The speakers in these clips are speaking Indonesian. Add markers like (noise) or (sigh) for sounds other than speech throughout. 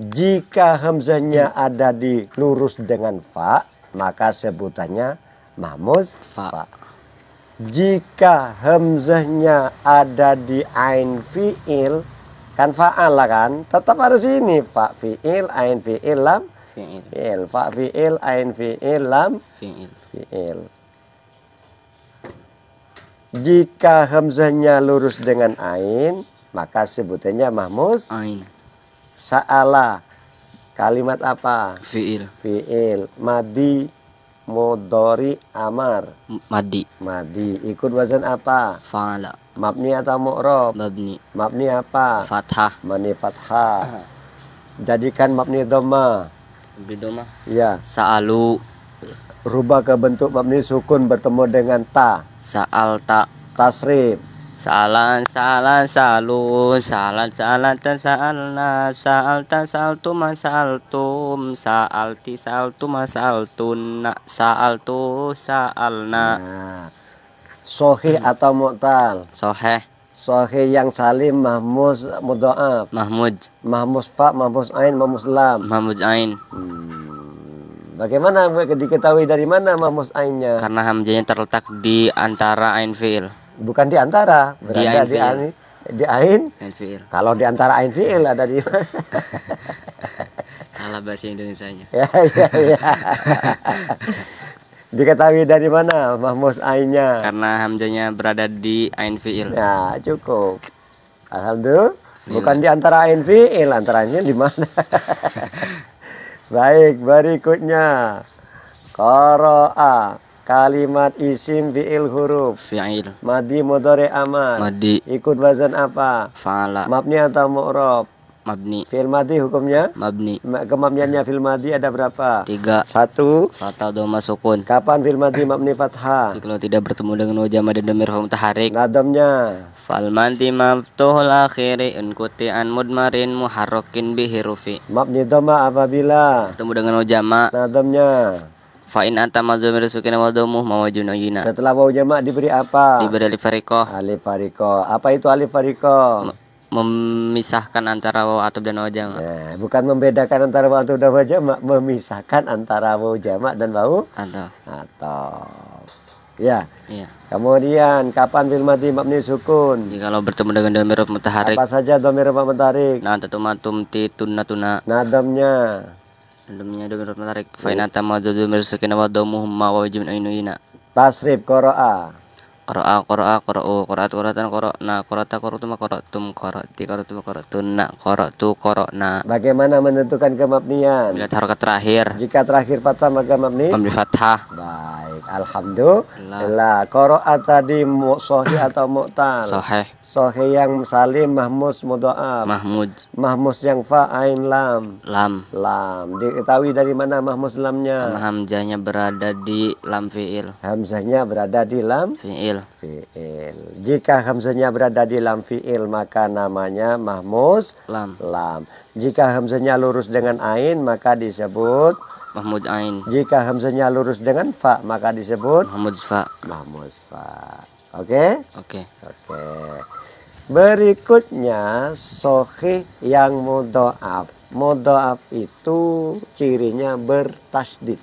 Jika hamzahnya hmm. ada di lurus dengan fa, maka sebutannya mamuz fa. fa. Jika hamzahnya ada di ain fiil, kan fa'ala kan, tetap harus ini fa fiil, ain fiil, lam fiil. Fa fiil, ain fiil, lam fiil. fiil. Jika hamzahnya lurus dengan ain, maka sebutannya mahmuz ain. Sa'ala kalimat apa? Fi'il. Fi'il. Madi modori amar. Madi. Madi. Ikut wazan apa? Fa'ala. Mabni atau mu'rob? Mabni. Mabni apa? Fathah. Mabni fathah. Jadikan mabni doma. Mabni doma. Ya. Sa'alu. Rubah ke bentuk mabni sukun bertemu dengan ta. Sa'al ta. Tasrib Salan salan salun salan salan tan salna saal tan saltu masaltum saalti saltu masaltunna saaltu saalna nah. sohe hmm. atau mu'tal sohe sohe yang salim Mahmud mudoaf Mahmud Mahmud fa Mahmud ain Mahmud lam Mahmud ain hmm. Bagaimana diketahui dari mana Mahmud ainnya? Karena hamzahnya terletak di antara ain fi'il bukan di antara berada di ain di ain, kalau di antara ain fiil ada di mana (laughs) salah bahasa indonesia ya, ya, ya. diketahui dari mana mahmus ainnya karena hamjanya berada di ain fiil ya cukup alhamdulillah bukan di antara ain fiil antaranya di mana (laughs) baik berikutnya Koroa Kalimat isim fi'il huruf. Fi'il. Madi motori amal. Madi. Ikut wazan apa? Fa'ala. Mabni atau mu'rob? Mabni. Filmati madi hukumnya? Mabni. Kemabniannya filmati madi ada berapa? Tiga. Satu. Fatah doma masukun. Kapan filmati madi mabni fathah? Kalau tidak bertemu dengan wajah dan domir hukum taharik. Nadamnya Fal mandi maftuhul akhiri unkuti an mudmarin muharrokin bihirufi. Mabni doma apabila? Bertemu dengan wajah Nadamnya. Fa'in anta mazumir sukina wadomuh mawajun ayina. Setelah wau jamak diberi apa? Diberi alif fariqah. Alif fariqah. Apa itu alif fariqah? memisahkan antara wau atau dan wau jamak. Nah, bukan membedakan antara wau atau dan wau jamak, memisahkan antara wau jamak dan wau atau. Atau. Ya. Iya. Kemudian kapan fil mati mabni sukun? Jika lo bertemu dengan domir mutaharik. Apa saja domir mutaharik? Nah, tatumatum ti tuna. Nadamnya. Sebelumnya ada menurut menarik. Oh. Fainata majuzu mirsukina wa domuhumma wa wajibun ainuyina. Tasrif qara'a. Qara'a na. qara'u qara'at ma qara'na qara'ata qara'tum qara'tum qara'ti qara'tum qara'tunna qara'tu na. Bagaimana menentukan kemabnian? Lihat harokat terakhir. Jika terakhir fathah maka mabni? Mabni fathah. Baik, alhamdulillah. Qara'a tadi sahih atau mu'tal? Sahih. Sohe yang salim Mahmud, mudoab. Mahmud. Mahmud yang fa ain lam. Lam. Lam. Diketahui dari mana Mahmud lamnya? Hamzahnya berada di lam fiil. Hamzahnya berada di lam fiil. Fiil. Jika hamzahnya berada di lam fiil maka namanya Mahmud lam. Lam. Jika hamzahnya lurus dengan ain maka disebut Mahmud ain. Jika hamzahnya lurus dengan fa maka disebut Mahmud fa. Mahmud fa. Oke? Okay? Oke. Okay. Oke. Okay. Berikutnya sohih yang mudo'af. Mudo'af itu cirinya bertasdid.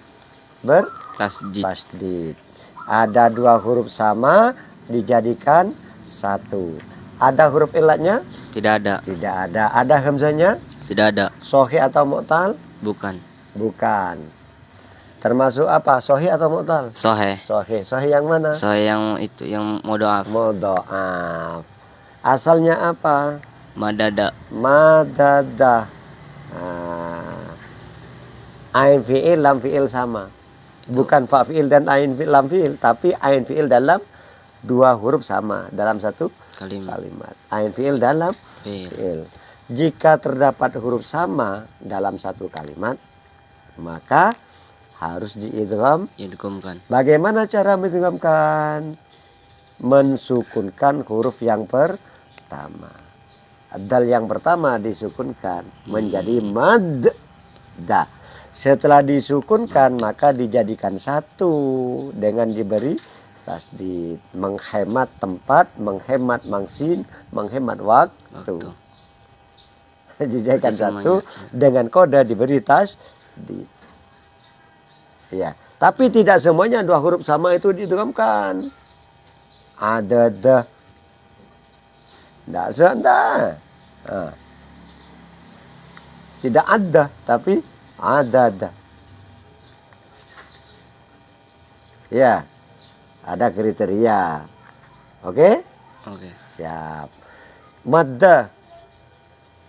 Bertasdid. Ada dua huruf sama dijadikan satu. Ada huruf ilatnya? Tidak ada. Tidak ada. Ada hamzahnya? Tidak ada. Sohih atau mu'tal? Bukan. Bukan. Termasuk apa? Sohi atau mu'tal? Sohe. Sohe. Sohe yang mana? Sohe yang itu yang mau Mau doaf. Asalnya apa? Madada. Madada. Ah. ain fiil lam fiil sama. Bukan fa fiil dan ain fiil lam fiil, tapi ain fiil dalam dua huruf sama dalam satu kalimat. kalimat. Ain fiil dalam fiil. fiil. Jika terdapat huruf sama dalam satu kalimat, maka harus diidgham. Idghamkan. Bagaimana cara mengidghamkan? Mensukunkan huruf yang per pertama. Dal yang pertama disukunkan menjadi hmm. mad da. Setelah disukunkan hmm. maka dijadikan satu dengan diberi di Menghemat tempat, menghemat mangsin, menghemat waktu. (laughs) dijadikan satu dengan kode diberi tas. Ya, tapi tidak semuanya dua huruf sama itu diidghamkan. Ada dah tidak ada. Tidak ada, tapi ada-ada. Ya, ada kriteria. Oke? Okay? Oke. Okay. Siap. Madda.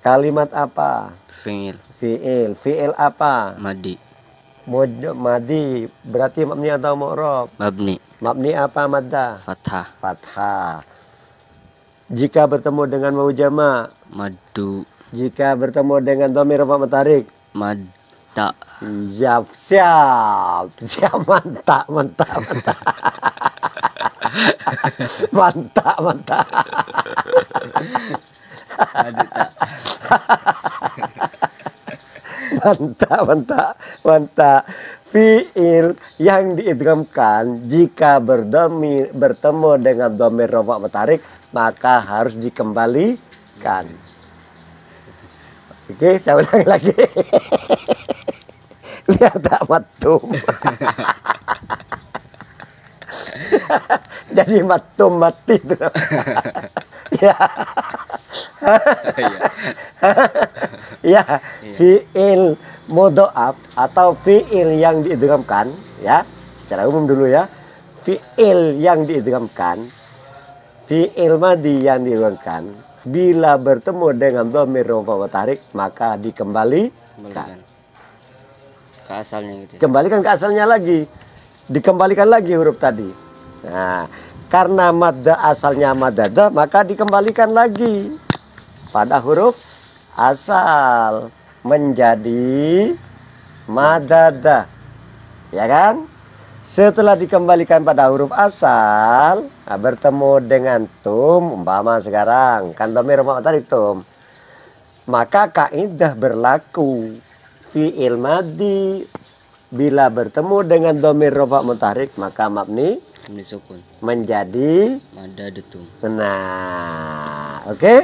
Kalimat apa? Fi'il. Fi'il. Fi'il apa? Madi. Mud, madi berarti mabni atau mu'rob? Mabni. Mabni apa madda? Fathah. Fathah. Jika bertemu dengan Wau jama. Madu. Jika bertemu dengan domir Rupa matarik? tak. Siap, siap. Siap, mantap, mantap, mantap. (laughs) mantap, mantap. mantap, mantap, mantap. Fiil yang diidramkan jika berdomi, bertemu dengan domir rofa matarik maka harus dikembalikan. Oke, saya ulangi lagi. (laughs) Biar tak matum. (laughs) Jadi matum mati itu. (laughs) ya. ya, fiil mudhoaf atau fiil yang diidhamkan ya, secara umum dulu ya. Fiil yang diidhamkan di ilmu yang diulangkan bila bertemu dengan domir rupa tarik maka dikembalikan. Ke asalnya gitu. Ya. Kembalikan ke asalnya lagi. Dikembalikan lagi huruf tadi. Nah, karena madda asalnya madada maka dikembalikan lagi pada huruf asal menjadi madada. Ya kan? Setelah dikembalikan pada huruf asal, nah, bertemu dengan tum, umpama sekarang kan domir tadi tum. Maka kaidah berlaku si ilmadi bila bertemu dengan domir rofa mutarik maka mabni disukun menjadi madadutum. Nah, oke. Okay?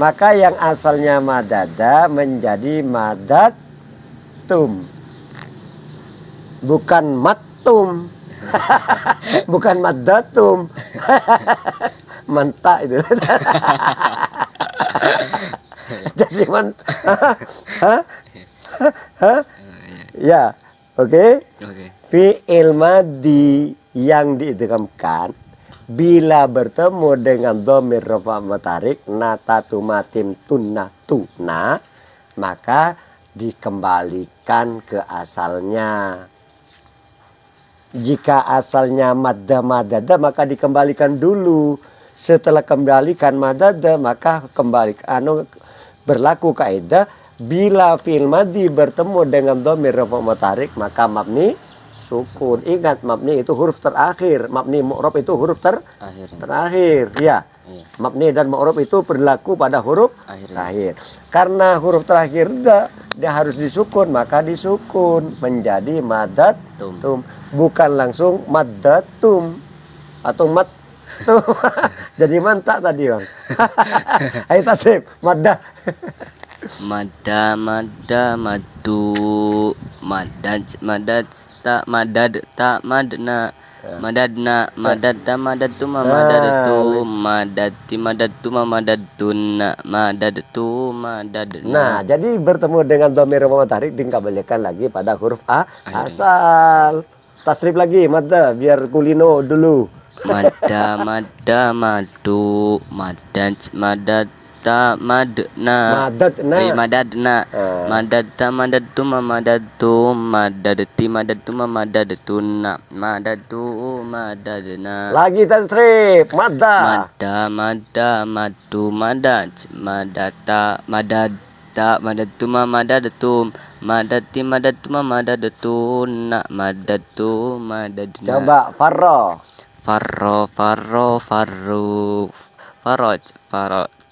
Maka yang asalnya madada menjadi madatum. Bukan mat mantum (laughs) bukan madatum (laughs) menta itu (laughs) jadi man ya oke okay? okay. yang diidghamkan bila bertemu dengan domir rofa matarik natatu matim tunna tuna maka dikembalikan ke asalnya jika asalnya madda madada maka dikembalikan dulu. Setelah kembalikan madada maka kembali anu berlaku kaidah bila fil madi bertemu dengan domir rafa maka mabni sukun. Ingat mabni itu huruf terakhir, mabni mu'rob itu huruf ter terakhir. Ya. Iya. Mabni dan ma'ruf itu berlaku pada huruf akhir. terakhir. Karena huruf terakhir da, dia harus disukun, maka disukun menjadi madat tum. tum. Bukan langsung madat tum atau mat tum. (laughs) Jadi mantak tadi, Bang. (laughs) Ayo tasrif, madah. (laughs) Mada mada madu madat, madat, tak madad tak madna madadna madadda madadtuma ah, madadtu madadti madadtuma madatuna madadtu madadna nah jadi bertemu dengan dhamir mutarik dikembalikan lagi pada huruf a asal tasrif lagi madda biar kulino dulu madda madda madu madat madat ta ma na tamadna madadna eh, ah. madad tu ma madad tu na madad tu madad na lagi tas ta, trip madda madda madda madu madad madata madad ma madad tu na madad tu madad na coba farro farro farro farro faroj faroj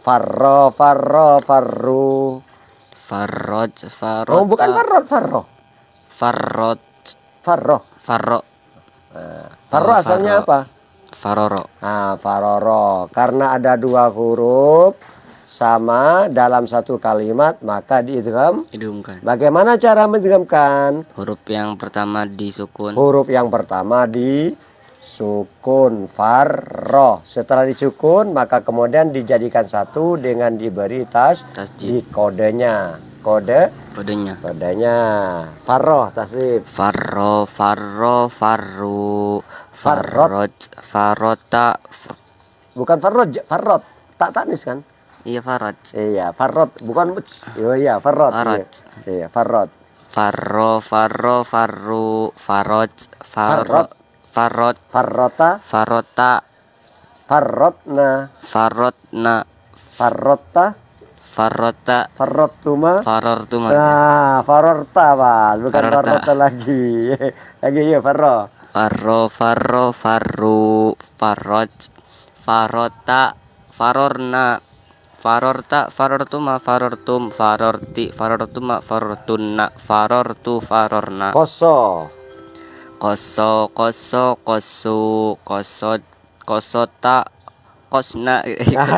Farro, farro, farru. Farroj, farro. Oh, bukan Farro farro. Farro Farro. Farro. Eh, farro oh, asalnya apa? Faroro. Ah, faroro. Karena ada dua huruf sama dalam satu kalimat maka diidgham. Bagaimana cara mendidgamkan? Huruf yang pertama disukun. Huruf yang pertama di sukun farroh setelah disukun maka kemudian dijadikan satu dengan diberi tas di kodenya kode kodenya kodenya farroh tasrif farro farro farru farrot farota bukan farroj farrot tak tanis kan iya farrot iya farrot bukan muts oh iya farrot farrot iya, iya farrot farro farro farru farrot farrot farot farota farota Farotna, farotna Farota, Farota, Farotuma, Farotuma. Nah, farorta, Pak. Bukan Farota lagi. (laughs) lagi ya, farro. Farro, farro, farru, Farot, farota, farorna, farorta, farortuma, farortum, farorti, farortuma, farortunna, farortu, farorna. Kosong koso koso kosu kosot kosota kosna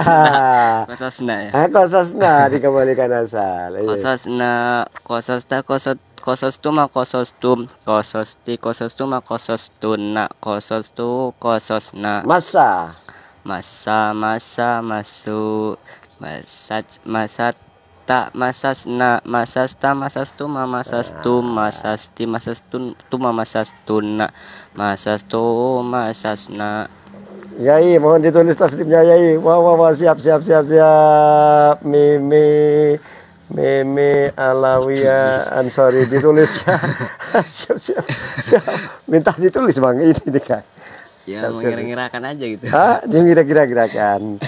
(laughs) kososna ah. ya ah kososna dikembalikan asal iya. kososna kososta kosot kosos tu kososti kosos tu kosostu kososna masa masa masa masuk masat masat ta tu masasta ma masas masasti masastun masas tu masas na Yai mohon ditulis tasrifnya Yai wah wah wah siap siap siap siap mimi Meme Alawia Ansori ditulis (laughs) siap, siap, siap. Minta ditulis bang ini kan ya mengira-ngirakan aja gitu Hah? ah mengira-ngirakan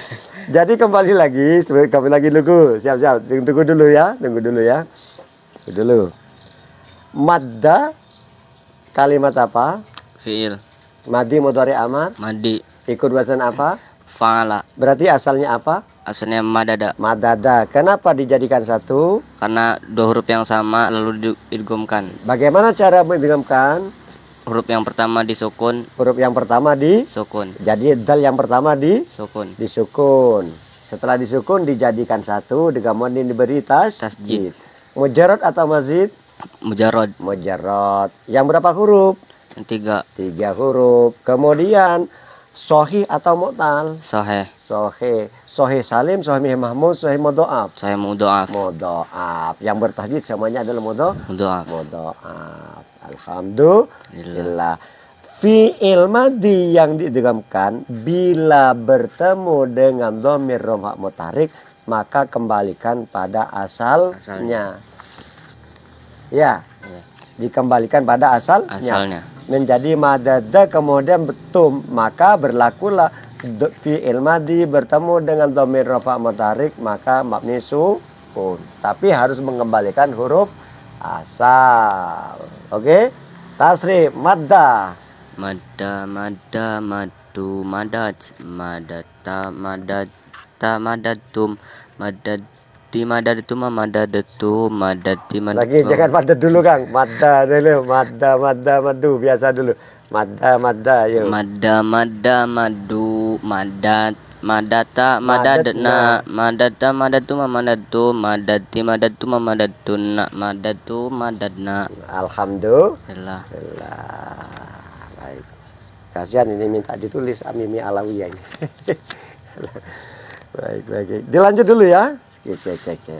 jadi kembali lagi kembali lagi lugu siap-siap tunggu dulu ya tunggu dulu ya tunggu dulu madda kalimat apa fiil madi motori amar? madi ikut wazan apa fa'ala berarti asalnya apa asalnya madada madada kenapa dijadikan satu karena dua huruf yang sama lalu diidgomkan bagaimana cara mengidgomkan Huruf yang pertama di sukun. Huruf yang pertama di sukun. Jadi dal yang pertama di sukun. Di sukun. Setelah disukun dijadikan satu kemudian diberi tas tasjid. Mujarad atau mazid? Mujarad. Mujarad. Yang berapa huruf? Tiga. Tiga huruf. Kemudian sohi atau mu'tal? Sohe. Sohe. Sohe salim, sohe mahmud, sohe mudo'af. Sohe mudo'af. Mudo'af. Yang bertasjid semuanya adalah mudo? Mudo'af. Mudo'af. Alhamdulillah. Iya. Fi'il madi yang diidgamkan bila bertemu dengan domir romha mutarik maka kembalikan pada asalnya. asalnya. Ya. ya. Dikembalikan pada asalnya. asalnya. Menjadi madada kemudian betum maka berlakulah fi'il madi bertemu dengan domir rafa mutarik maka mabni pun Tapi harus mengembalikan huruf asal oke okay? tasrif madda madda madda madu madat madata madat Madat, madatum madad mada madadatum madadatum mada madatum lagi jangan mada dulu Kang mada dulu mada mada madu biasa dulu mada mada yuk mada mada madu madat madata madadna madata madatu mamadatu madati madatu mamadatuna madatu madadna alhamdulillah baik kasihan ini minta ditulis amimi ah, alawiyah ini (laughs) baik baik dilanjut dulu ya oke oke oke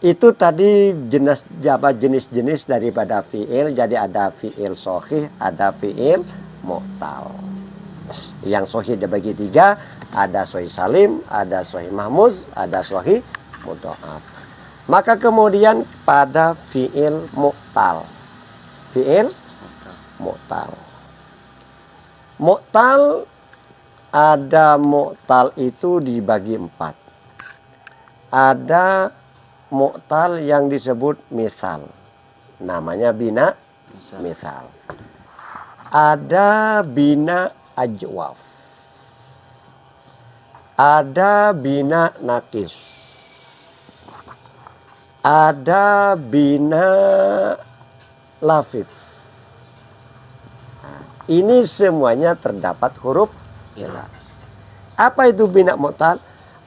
itu tadi jenis apa jenis-jenis daripada fiil jadi ada fiil sohih ada fiil mutal yang sohih dibagi tiga, ada sohih salim, ada sohih mahmuz, ada sohih mudoaf. Maka kemudian pada fiil mu'tal. Fiil mu'tal. Mu'tal ada mu'tal itu dibagi empat. Ada mu'tal yang disebut misal. Namanya bina misal. Ada bina ajwaf. Ada bina nakis. Ada bina lafif. Ini semuanya terdapat huruf ilah. Apa itu bina mu'tal?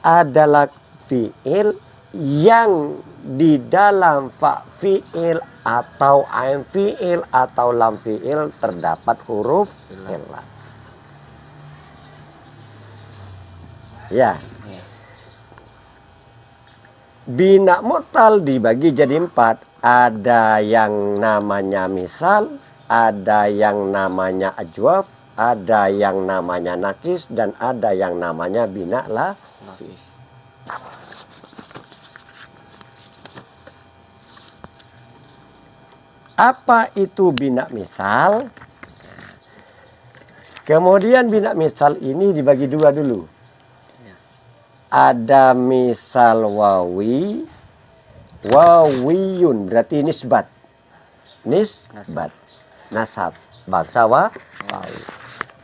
Adalah fi'il yang di dalam fa fi'il atau ain fi'il atau lam fi'il terdapat huruf ilah. Ya. Bina mutal dibagi jadi empat. Ada yang namanya misal, ada yang namanya ajwaf, ada yang namanya nakis, dan ada yang namanya bina lah. Apa itu bina misal? Kemudian bina misal ini dibagi dua dulu ada misal wawi wawiyun berarti nisbat nisbat nasab bangsa wa wawi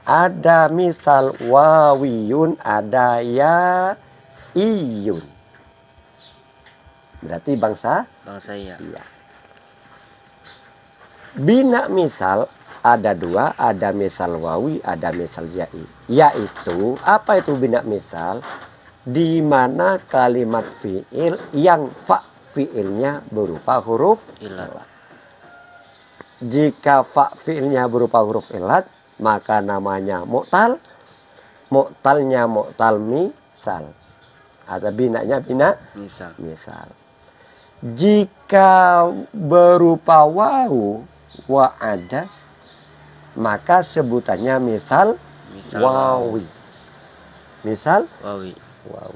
ada misal wawiyun ada ya iyun berarti bangsa bangsa iya, iya. bina misal ada dua, ada misal wawi, ada misal yai. Yaitu, apa itu bina misal? di mana kalimat fiil yang fa fiilnya berupa huruf ilat. Jika fa fiilnya berupa huruf ilat, maka namanya mu'tal. Mu'talnya mu'tal misal. Atau binanya bina misal. misal. Jika berupa wawu, wa ada, maka sebutannya misal, misal wawi. wawi. Misal wawi Wow.